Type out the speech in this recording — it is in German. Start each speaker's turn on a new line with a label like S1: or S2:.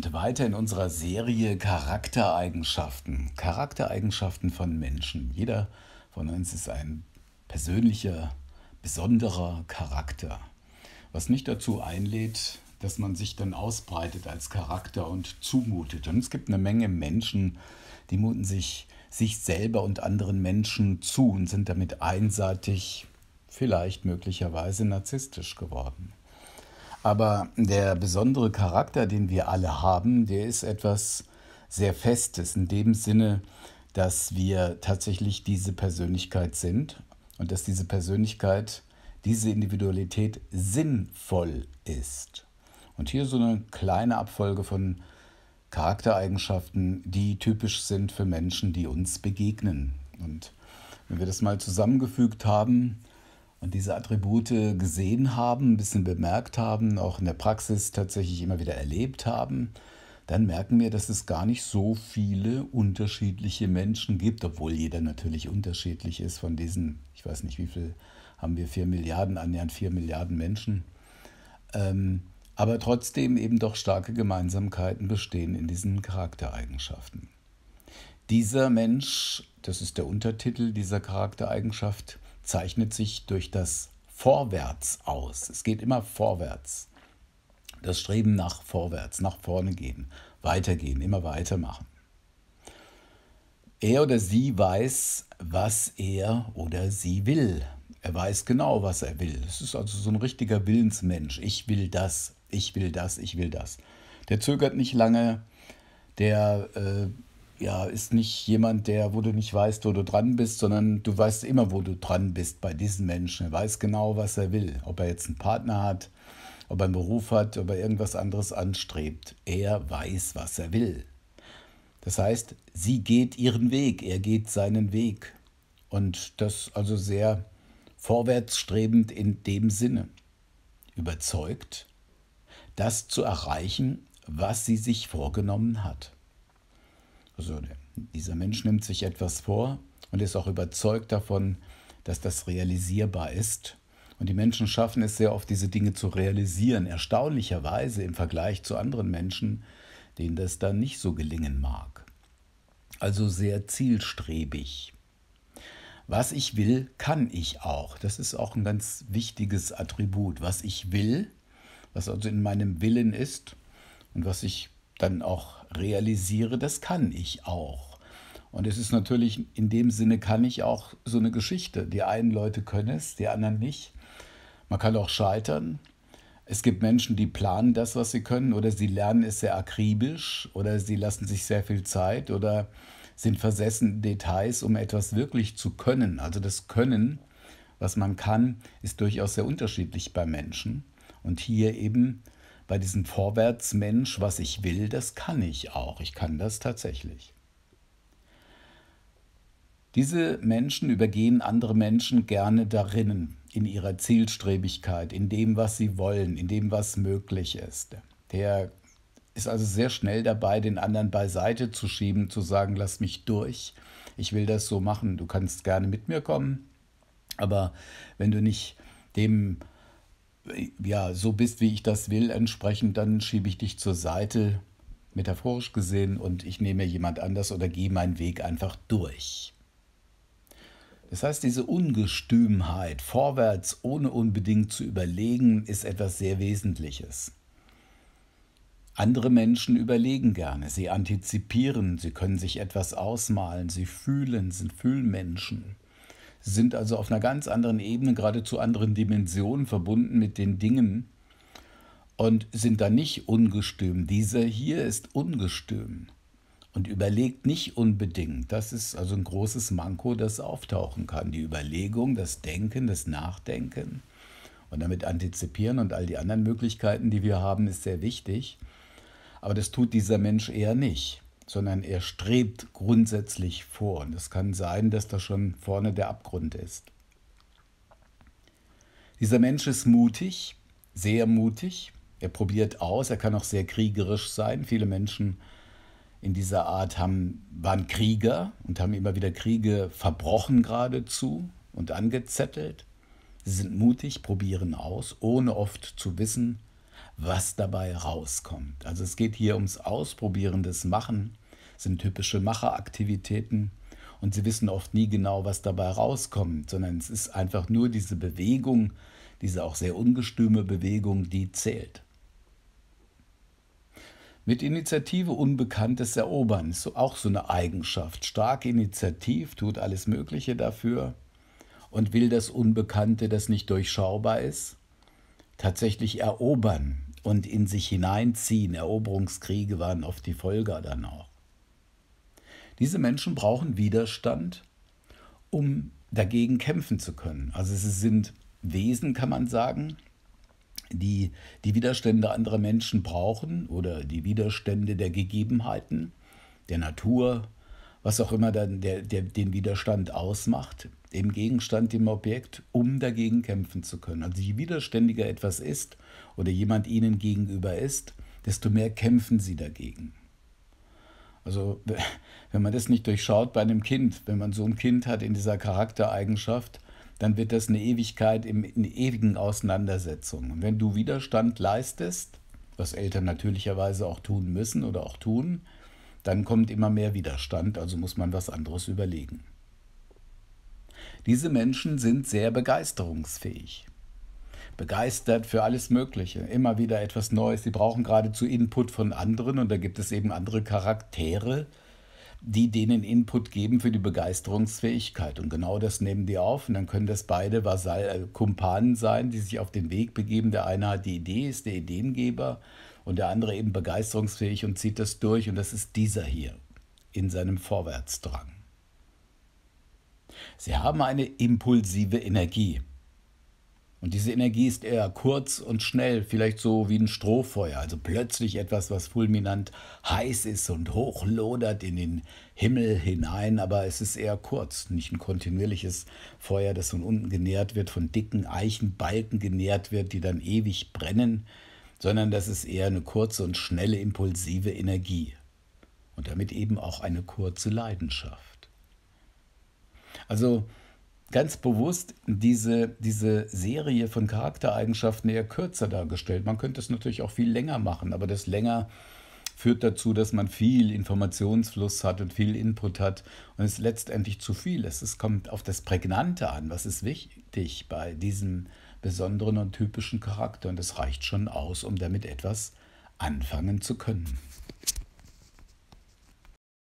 S1: Und weiter in unserer Serie Charaktereigenschaften. Charaktereigenschaften von Menschen. Jeder von uns ist ein persönlicher, besonderer Charakter. Was nicht dazu einlädt, dass man sich dann ausbreitet als Charakter und zumutet. Und es gibt eine Menge Menschen, die muten sich sich selber und anderen Menschen zu und sind damit einseitig, vielleicht möglicherweise narzisstisch geworden. Aber der besondere Charakter, den wir alle haben, der ist etwas sehr Festes, in dem Sinne, dass wir tatsächlich diese Persönlichkeit sind und dass diese Persönlichkeit, diese Individualität sinnvoll ist. Und hier so eine kleine Abfolge von Charaktereigenschaften, die typisch sind für Menschen, die uns begegnen. Und wenn wir das mal zusammengefügt haben, und diese Attribute gesehen haben, ein bisschen bemerkt haben, auch in der Praxis tatsächlich immer wieder erlebt haben, dann merken wir, dass es gar nicht so viele unterschiedliche Menschen gibt, obwohl jeder natürlich unterschiedlich ist von diesen, ich weiß nicht wie viel haben wir, vier Milliarden, annähernd vier Milliarden Menschen. Ähm, aber trotzdem eben doch starke Gemeinsamkeiten bestehen in diesen Charaktereigenschaften. Dieser Mensch, das ist der Untertitel dieser Charaktereigenschaft, zeichnet sich durch das Vorwärts aus. Es geht immer vorwärts. Das Streben nach vorwärts, nach vorne gehen, weitergehen, immer weitermachen. Er oder sie weiß, was er oder sie will. Er weiß genau, was er will. Es ist also so ein richtiger Willensmensch. Ich will das, ich will das, ich will das. Der zögert nicht lange, der äh, ja, ist nicht jemand, der, wo du nicht weißt, wo du dran bist, sondern du weißt immer, wo du dran bist bei diesen Menschen. Er weiß genau, was er will. Ob er jetzt einen Partner hat, ob er einen Beruf hat, ob er irgendwas anderes anstrebt. Er weiß, was er will. Das heißt, sie geht ihren Weg, er geht seinen Weg. Und das also sehr vorwärtsstrebend in dem Sinne. Überzeugt, das zu erreichen, was sie sich vorgenommen hat. Also Dieser Mensch nimmt sich etwas vor und ist auch überzeugt davon, dass das realisierbar ist. Und die Menschen schaffen es sehr oft, diese Dinge zu realisieren. Erstaunlicherweise im Vergleich zu anderen Menschen, denen das dann nicht so gelingen mag. Also sehr zielstrebig. Was ich will, kann ich auch. Das ist auch ein ganz wichtiges Attribut. Was ich will, was also in meinem Willen ist und was ich dann auch realisiere, das kann ich auch. Und es ist natürlich, in dem Sinne kann ich auch so eine Geschichte. Die einen Leute können es, die anderen nicht. Man kann auch scheitern. Es gibt Menschen, die planen das, was sie können, oder sie lernen es sehr akribisch, oder sie lassen sich sehr viel Zeit, oder sind versessen Details, um etwas wirklich zu können. Also das Können, was man kann, ist durchaus sehr unterschiedlich bei Menschen. Und hier eben bei diesem Vorwärtsmensch, was ich will, das kann ich auch. Ich kann das tatsächlich. Diese Menschen übergehen andere Menschen gerne darin, in ihrer Zielstrebigkeit, in dem, was sie wollen, in dem, was möglich ist. Der ist also sehr schnell dabei, den anderen beiseite zu schieben, zu sagen, lass mich durch, ich will das so machen, du kannst gerne mit mir kommen, aber wenn du nicht dem ja, so bist, wie ich das will, entsprechend, dann schiebe ich dich zur Seite, metaphorisch gesehen, und ich nehme jemand anders oder gehe meinen Weg einfach durch. Das heißt, diese Ungestümheit, vorwärts ohne unbedingt zu überlegen, ist etwas sehr Wesentliches. Andere Menschen überlegen gerne, sie antizipieren, sie können sich etwas ausmalen, sie fühlen, sind Fühlmenschen sind also auf einer ganz anderen Ebene, geradezu anderen Dimensionen verbunden mit den Dingen und sind da nicht ungestüm. Dieser hier ist ungestüm und überlegt nicht unbedingt. Das ist also ein großes Manko, das auftauchen kann. Die Überlegung, das Denken, das Nachdenken und damit antizipieren und all die anderen Möglichkeiten, die wir haben, ist sehr wichtig. Aber das tut dieser Mensch eher nicht sondern er strebt grundsätzlich vor. Und es kann sein, dass da schon vorne der Abgrund ist. Dieser Mensch ist mutig, sehr mutig. Er probiert aus, er kann auch sehr kriegerisch sein. Viele Menschen in dieser Art haben, waren Krieger und haben immer wieder Kriege verbrochen geradezu und angezettelt. Sie sind mutig, probieren aus, ohne oft zu wissen, was dabei rauskommt. Also es geht hier ums Ausprobieren des Machen, sind typische Macheraktivitäten und sie wissen oft nie genau, was dabei rauskommt, sondern es ist einfach nur diese Bewegung, diese auch sehr ungestüme Bewegung, die zählt. Mit Initiative Unbekanntes erobern ist auch so eine Eigenschaft. Stark initiativ, tut alles Mögliche dafür und will das Unbekannte, das nicht durchschaubar ist, tatsächlich erobern und in sich hineinziehen. Eroberungskriege waren oft die Folge dann auch. Diese Menschen brauchen Widerstand, um dagegen kämpfen zu können. Also sie sind Wesen, kann man sagen, die die Widerstände anderer Menschen brauchen oder die Widerstände der Gegebenheiten, der Natur, was auch immer dann der, der, den Widerstand ausmacht dem Gegenstand, dem Objekt, um dagegen kämpfen zu können. Also je widerständiger etwas ist oder jemand ihnen gegenüber ist, desto mehr kämpfen sie dagegen. Also wenn man das nicht durchschaut bei einem Kind, wenn man so ein Kind hat in dieser Charaktereigenschaft, dann wird das eine Ewigkeit in, in ewigen Auseinandersetzungen. Und wenn du Widerstand leistest, was Eltern natürlicherweise auch tun müssen oder auch tun, dann kommt immer mehr Widerstand, also muss man was anderes überlegen. Diese Menschen sind sehr begeisterungsfähig. Begeistert für alles Mögliche, immer wieder etwas Neues. Sie brauchen geradezu Input von anderen und da gibt es eben andere Charaktere, die denen Input geben für die Begeisterungsfähigkeit. Und genau das nehmen die auf und dann können das beide Vasall äh, Kumpanen sein, die sich auf den Weg begeben. Der eine hat die Idee, ist der Ideengeber und der andere eben begeisterungsfähig und zieht das durch und das ist dieser hier in seinem Vorwärtsdrang. Sie haben eine impulsive Energie. Und diese Energie ist eher kurz und schnell, vielleicht so wie ein Strohfeuer, also plötzlich etwas, was fulminant heiß ist und hochlodert in den Himmel hinein, aber es ist eher kurz, nicht ein kontinuierliches Feuer, das von unten genährt wird, von dicken Eichenbalken genährt wird, die dann ewig brennen, sondern das ist eher eine kurze und schnelle impulsive Energie und damit eben auch eine kurze Leidenschaft. Also ganz bewusst diese, diese Serie von Charaktereigenschaften eher kürzer dargestellt. Man könnte es natürlich auch viel länger machen, aber das länger führt dazu, dass man viel Informationsfluss hat und viel Input hat und es letztendlich zu viel ist. Es kommt auf das Prägnante an, was ist wichtig bei diesem besonderen und typischen Charakter und das reicht schon aus, um damit etwas anfangen zu können.